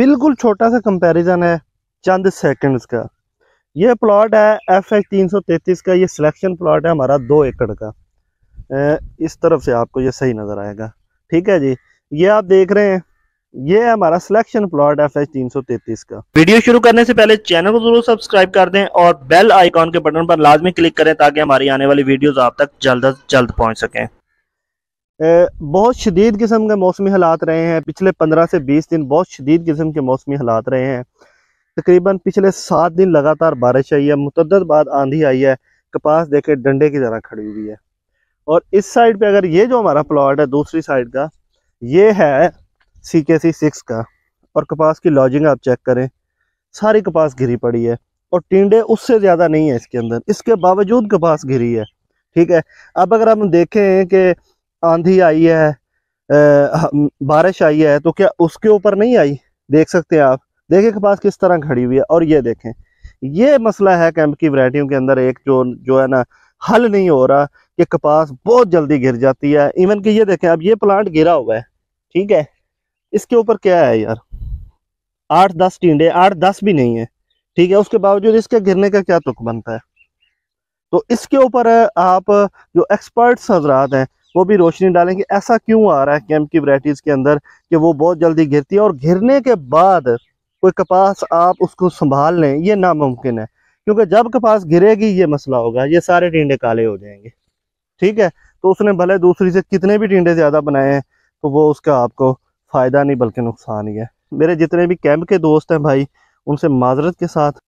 बिल्कुल छोटा सा कंपैरिजन है चंद सेकंड्स का ये प्लॉट है एफ एच तीन सौ तैतीस का ये सिलेक्शन प्लॉट है हमारा दो एकड़ का इस तरफ से आपको ये सही नज़र आएगा ठीक है जी ये आप देख रहे हैं ये है हमारा सिलेक्शन प्लॉट एफ एच तीन सौ तैतीस का वीडियो शुरू करने से पहले चैनल को जरूर सब्सक्राइब कर दें और बेल आइकॉन के बटन पर लाजमी क्लिक करें ताकि हमारी आने वाली वीडियोज आप तक जल्द अज जल्द पहुंच सकें बहुत शदीद किस्म के मौसमी हालात रहे हैं पिछले पंद्रह से बीस दिन बहुत शदीद किस्म के मौसमी हालात रहे हैं तकरीबन पिछले सात दिन लगातार बारिश आई है मुतद बाद आंधी आई है कपास देखे डंडे की तरह खड़ी हुई है और इस साइड पे अगर ये जो हमारा प्लाट है दूसरी साइड का ये है सी के सी सिक्स का और कपास की लॉजिंग आप चेक करें सारी कपास घिरी पड़ी है और टिंडे उससे ज़्यादा नहीं है इसके अंदर इसके बावजूद कपास घिरी है ठीक है अब अगर हम देखें कि आंधी आई है बारिश आई है तो क्या उसके ऊपर नहीं आई देख सकते हैं आप देखें कपास किस तरह खड़ी हुई है और ये देखें ये मसला है कैंप की वरायटियों के अंदर एक जो जो है ना हल नहीं हो रहा कि कपास बहुत जल्दी गिर जाती है इवन कि ये देखें अब ये प्लांट गिरा हुआ है ठीक है इसके ऊपर क्या है यार आठ दस टीडे आठ दस भी नहीं है ठीक है उसके बावजूद इसके गिरने का क्या तुक बनता है तो इसके ऊपर आप जो एक्सपर्ट्स हजरात हैं वो भी रोशनी डालेंगे ऐसा क्यों आ रहा है कैम्प की वराइटीज़ के अंदर कि वो बहुत जल्दी घिरती है और घिरने के बाद कोई कपास आप उसको संभाल लें ये नामुमकिन है क्योंकि जब कपास गिरेगी ये मसला होगा ये सारे टींडे काले हो जाएंगे ठीक है तो उसने भले दूसरी से कितने भी टींडे ज़्यादा बनाए हैं तो वो उसका आपको फ़ायदा नहीं बल्कि नुकसान ही है मेरे जितने भी कैंप के दोस्त हैं भाई उनसे माजरत के साथ